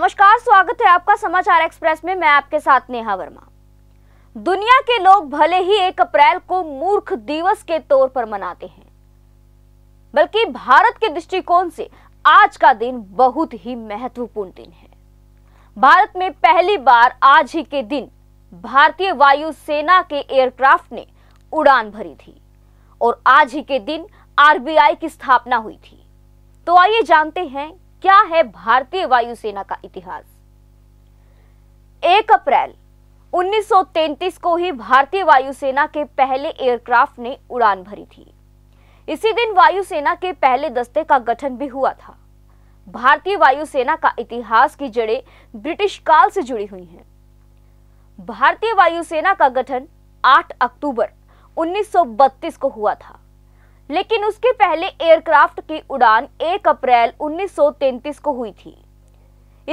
नमस्कार स्वागत है आपका समाचार एक्सप्रेस में मैं आपके साथ नेहा वर्मा दुनिया के लोग भले ही एक अप्रैल को मूर्ख दिवस के तौर पर मनाते हैं बल्कि भारत के दृष्टिकोण से आज का दिन बहुत ही महत्वपूर्ण दिन है भारत में पहली बार आज ही के दिन भारतीय वायुसेना के एयरक्राफ्ट ने उड़ान भरी थी और आज ही के दिन आरबीआई की स्थापना हुई थी तो आइए जानते हैं क्या है भारतीय वायुसेना का इतिहास एक अप्रैल 1933 को ही भारतीय वायुसेना के पहले एयरक्राफ्ट ने उड़ान भरी थी इसी दिन वायुसेना के पहले दस्ते का गठन भी हुआ था भारतीय वायुसेना का इतिहास की जड़ें ब्रिटिश काल से जुड़ी हुई हैं भारतीय वायुसेना का गठन 8 अक्टूबर 1932 को हुआ था लेकिन उसके पहले एयरक्राफ्ट की उड़ान 1 अप्रैल 1933 को हुई थी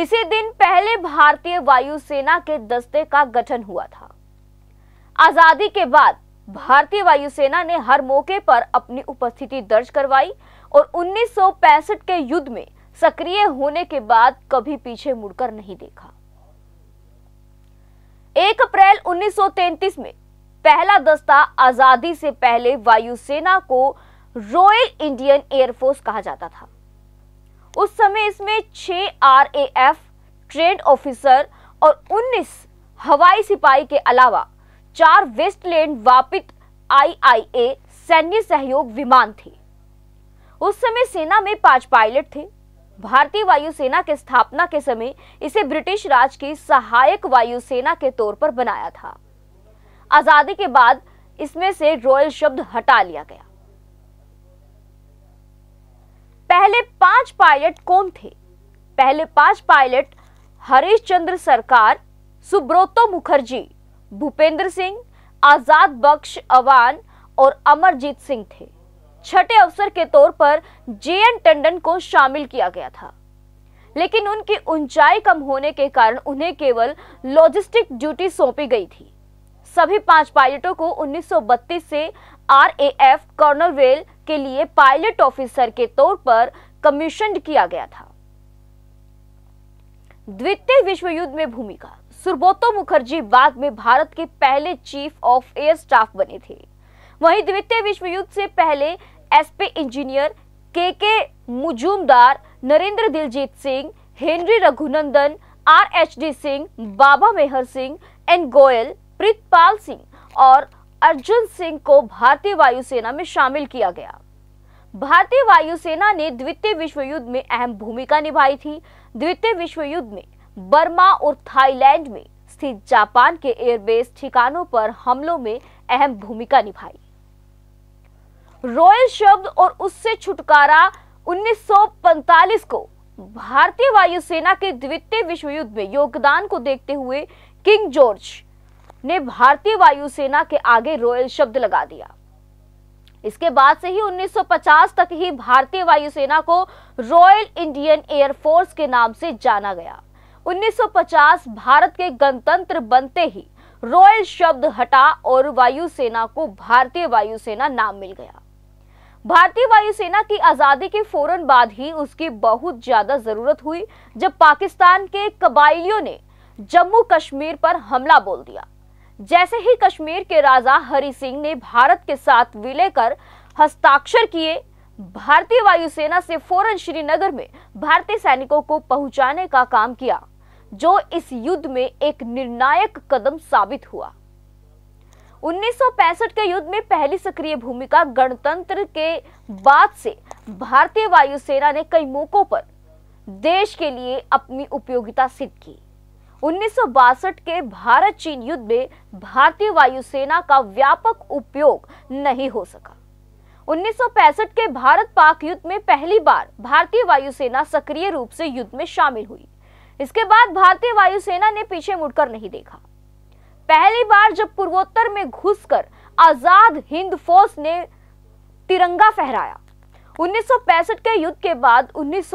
इसी दिन पहले भारतीय वायुसेना के दस्ते का गठन हुआ था आजादी के बाद भारतीय वायुसेना ने हर मौके पर अपनी उपस्थिति दर्ज करवाई और 1965 के युद्ध में सक्रिय होने के बाद कभी पीछे मुड़कर नहीं देखा 1 अप्रैल 1933 में पहला दस्ता आजादी से पहले वायुसेना को रॉयल इंडियन एयरफोर्स कहा जाता था उस समय इसमें 6 आरएएफ ट्रेड ऑफिसर और 19 हवाई सिपाही के अलावा चार वेस्टलैंड वापित आईआईए सैन्य सहयोग विमान थे उस समय सेना में पांच पायलट थे भारतीय वायुसेना के स्थापना के समय इसे ब्रिटिश राज की सहायक वायुसेना के तौर पर बनाया था आजादी के बाद इसमें से रॉयल शब्द हटा लिया गया पहले पांच पायलट कौन थे पहले पांच पायलट हरीश चंद्र सरकार सुब्रोतो मुखर्जी भूपेंद्र सिंह आजाद बख्श अवान और अमरजीत सिंह थे छठे अवसर के तौर पर जे एन टंडन को शामिल किया गया था लेकिन उनकी ऊंचाई कम होने के कारण उन्हें केवल लॉजिस्टिक ड्यूटी सौंपी गई थी सभी पांच पायलटों को 1932 से आरएएफ कॉर्नरवेल के लिए पायलट ऑफिसर के तौर पर कमीशन किया गया था द्वितीय विश्व युद्ध में भूमिका सुरबोतो मुखर्जी बाद में भारत के पहले चीफ ऑफ एयर स्टाफ बने थे वहीं द्वितीय विश्व युद्ध से पहले SP engineer K K Mujumdar Narendra Diljit Singh Henry Raghunandan R H D Singh Baba Mehar Singh N Goyal Pritpal Singh और अर्जुन सिंह को भारतीय वायुसेना में शामिल किया गया भारतीय वायुसेना ने द्वितीय विश्व युद्ध में अहम भूमिका निभाई थी द्वितीय विश्व युद्ध में बर्मा और थाईलैंड में स्थित जापान के एयरबेस ठिकानों पर हमलों में अहम भूमिका निभाई रॉयल शब्द और उससे छुटकारा 1945 को भारतीय वायुसेना के द्वितीय विश्व युद्ध में योगदान को देखते हुए किंग जॉर्ज ने भारतीय वायुसेना के आगे रॉयल शब्द लगा दिया इसके बाद से ही 1950 तक ही भारतीय वायुसेना को रॉयल इंडियन एयरफोर्स के नाम से जाना गया 1950 भारत के गणतंत्र बनते ही रॉयल शब्द हटा और वायुसेना को भारतीय वायुसेना नाम मिल गया भारतीय वायुसेना की आज़ादी के फौरन बाद ही उसकी बहुत ज़्यादा ज़रूरत हुई जब पाकिस्तान के कबाइलियों ने जम्मू कश्मीर पर हमला बोल दिया जैसे ही कश्मीर के राजा हरि सिंह ने भारत के साथ विलय कर हस्ताक्षर किए भारतीय वायुसेना से फौरन श्रीनगर में भारतीय सैनिकों को पहुंचाने का काम किया जो इस युद्ध में एक निर्णायक कदम साबित हुआ 1965 के युद्ध में पहली सक्रिय भूमिका गणतंत्र के बाद से भारतीय वायुसेना ने कई मौकों पर देश के लिए अपनी उपयोगिता सिद्ध की उन्नीस के भारत चीन युद्ध में भारतीय वायुसेना का व्यापक उपयोग नहीं हो सका उन्नीस के भारत पाक युद्ध में पहली बार भारतीय वायुसेना सक्रिय रूप से युद्ध में शामिल हुई इसके बाद भारतीय वायुसेना ने पीछे मुड़कर नहीं देखा पहली बार जब पूर्वोत्तर में घुसकर आजाद हिंद फौज ने तिरंगा फहराया उन्नीस के युद्ध के बाद उन्नीस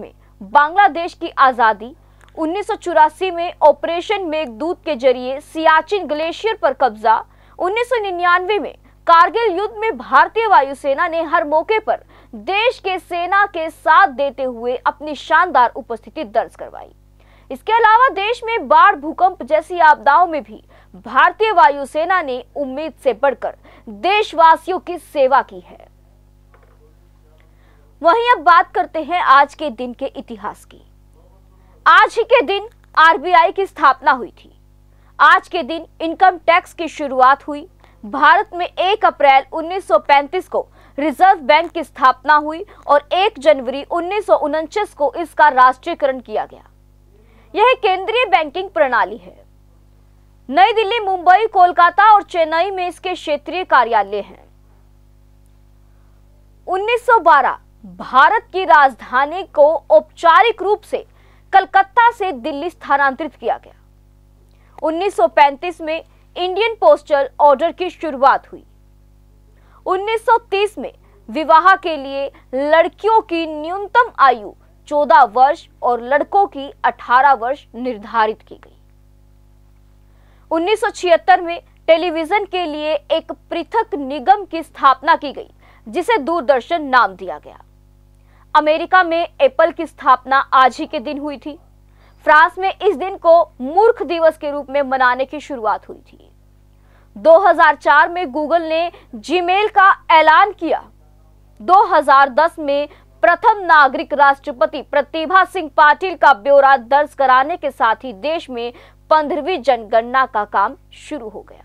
में बांग्लादेश की आजादी 1984 में ऑपरेशन मेघदूत के जरिए सियाचिन ग्लेशियर पर कब्जा 1999 में कारगिल युद्ध में भारतीय वायुसेना ने हर मौके पर देश के सेना के साथ देते हुए अपनी शानदार उपस्थिति दर्ज करवाई इसके अलावा देश में बाढ़ भूकंप जैसी आपदाओं में भी भारतीय वायुसेना ने उम्मीद से बढ़कर देशवासियों की सेवा की है वहीं अब बात करते हैं आज के दिन के इतिहास की आज ही के दिन आरबीआई की स्थापना हुई थी आज के दिन इनकम टैक्स की शुरुआत हुई भारत में 1 अप्रैल 1935 को रिजर्व बैंक की स्थापना हुई और 1 जनवरी उन्नीस को इसका राष्ट्रीयकरण किया गया यह केंद्रीय बैंकिंग प्रणाली है नई दिल्ली मुंबई कोलकाता और चेन्नई में इसके क्षेत्रीय कार्यालय हैं 1912 भारत की राजधानी को औपचारिक रूप से कलकत्ता से दिल्ली स्थानांतरित किया गया 1935 में इंडियन पोस्टल ऑर्डर की शुरुआत हुई 1930 में विवाह के लिए लड़कियों की न्यूनतम आयु 14 वर्ष और लड़कों की 18 वर्ष निर्धारित की गई 1976 में टेलीविजन के लिए एक पृथक निगम की स्थापना की गई जिसे दूरदर्शन नाम दिया गया अमेरिका में एप्पल की स्थापना आज ही के दिन हुई थी फ्रांस में इस दिन को मूर्ख दिवस के रूप में मनाने की शुरुआत हुई थी 2004 में गूगल ने जीमेल का ऐलान किया 2010 में प्रथम नागरिक राष्ट्रपति प्रतिभा सिंह पाटिल का ब्यौरा दर्ज कराने के साथ ही देश में पंद्रहवीं जनगणना का काम शुरू हो गया